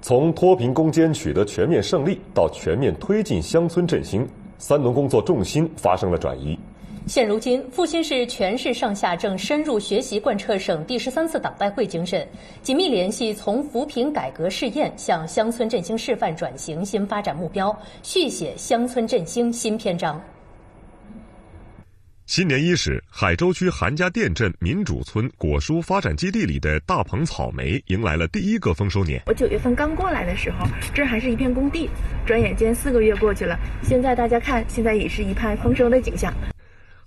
从脱贫攻坚取得全面胜利到全面推进乡村振兴，三农工作重心发生了转移。现如今，阜新市全市上下正深入学习贯彻省第十三次党代会精神，紧密联系从扶贫改革试验向乡村振兴示范转型新发展目标，续写乡村振兴新篇章。新年伊始，海州区韩家店镇民主村果蔬发展基地里的大棚草莓迎来了第一个丰收年。我九月份刚过来的时候，这还是一片工地，转眼间四个月过去了，现在大家看，现在已是一派丰收的景象。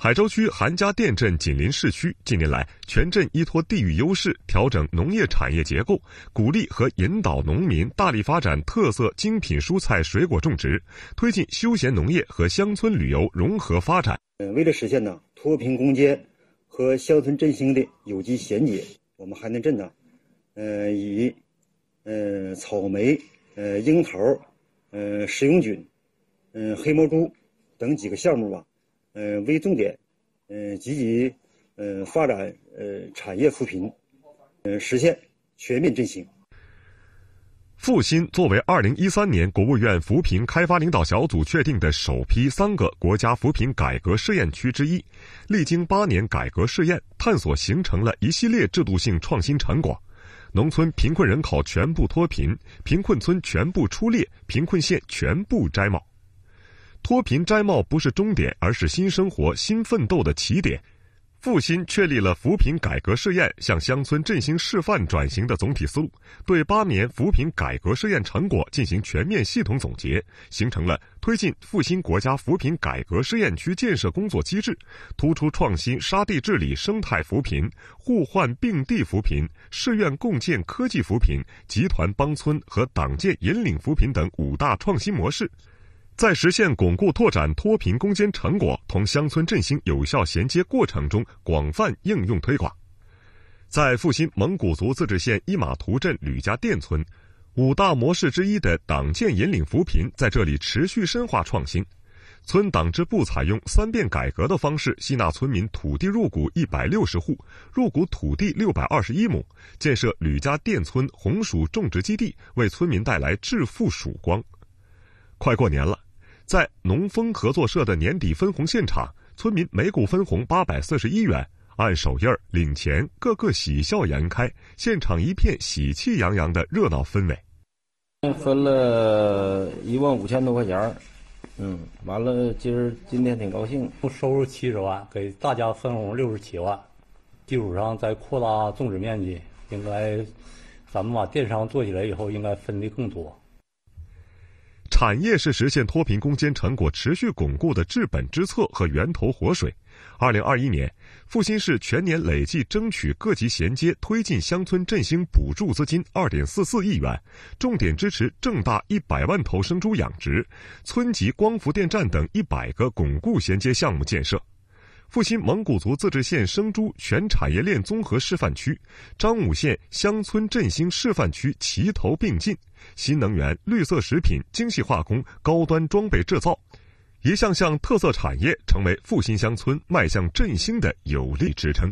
海州区韩家店镇紧邻市区，近年来，全镇依托地域优势，调整农业产业结构，鼓励和引导农民大力发展特色精品蔬菜、水果种植，推进休闲农业和乡村旅游融合发展。嗯，为了实现呢脱贫攻坚和乡村振兴的有机衔接，我们韩店镇呢，呃，以，呃草莓、呃樱桃、呃食用菌、嗯黑毛猪等几个项目吧，呃为重点。嗯，积极嗯发展呃产业扶贫，嗯实现全面振兴。阜新作为二零一三年国务院扶贫开发领导小组确定的首批三个国家扶贫改革试验区之一，历经八年改革试验，探索形成了一系列制度性创新成果，农村贫困人口全部脱贫，贫困村全部出列，贫困县全部摘帽。脱贫摘帽不是终点，而是新生活、新奋斗的起点。阜新确立了扶贫改革试验向乡村振兴示范转型的总体思路，对八年扶贫改革试验成果进行全面系统总结，形成了推进复兴国家扶贫改革试验区建设工作机制，突出创新沙地治理、生态扶贫、互换并地扶贫、试验共建科技扶贫、集团帮村和党建引领扶贫等五大创新模式。在实现巩固拓展脱贫攻坚成果同乡村振兴有效衔接过程中，广泛应用推广。在阜新蒙古族自治县一马图镇吕家店村，五大模式之一的党建引领扶贫在这里持续深化创新。村党支部采用“三变”改革的方式，吸纳村民土地入股一百六十户，入股土地六百二十一亩，建设吕家店村红薯种植基地，为村民带来致富曙光。快过年了。在农丰合作社的年底分红现场，村民每股分红八百四十一元，按手印领钱，个个喜笑颜开，现场一片喜气洋洋的热闹氛围。分了一万五千多块钱，嗯，完了，今儿今天挺高兴，不收入七十万，给大家分红六十七万，基础上再扩大种植面积，应该，咱们把电商做起来以后，应该分的更多。产业是实现脱贫攻坚成果持续巩固的治本之策和源头活水。二零二一年，阜新市全年累计争取各级衔接推进乡村振兴补助资金二点四四亿元，重点支持正大一百万头生猪养殖、村级光伏电站等一百个巩固衔接项目建设。阜新蒙古族自治县生猪全产业链综合示范区、彰武县乡村振兴示范区齐头并进，新能源、绿色食品、精细化工、高端装备制造，一项项特色产业成为阜新乡村迈向振兴的有力支撑。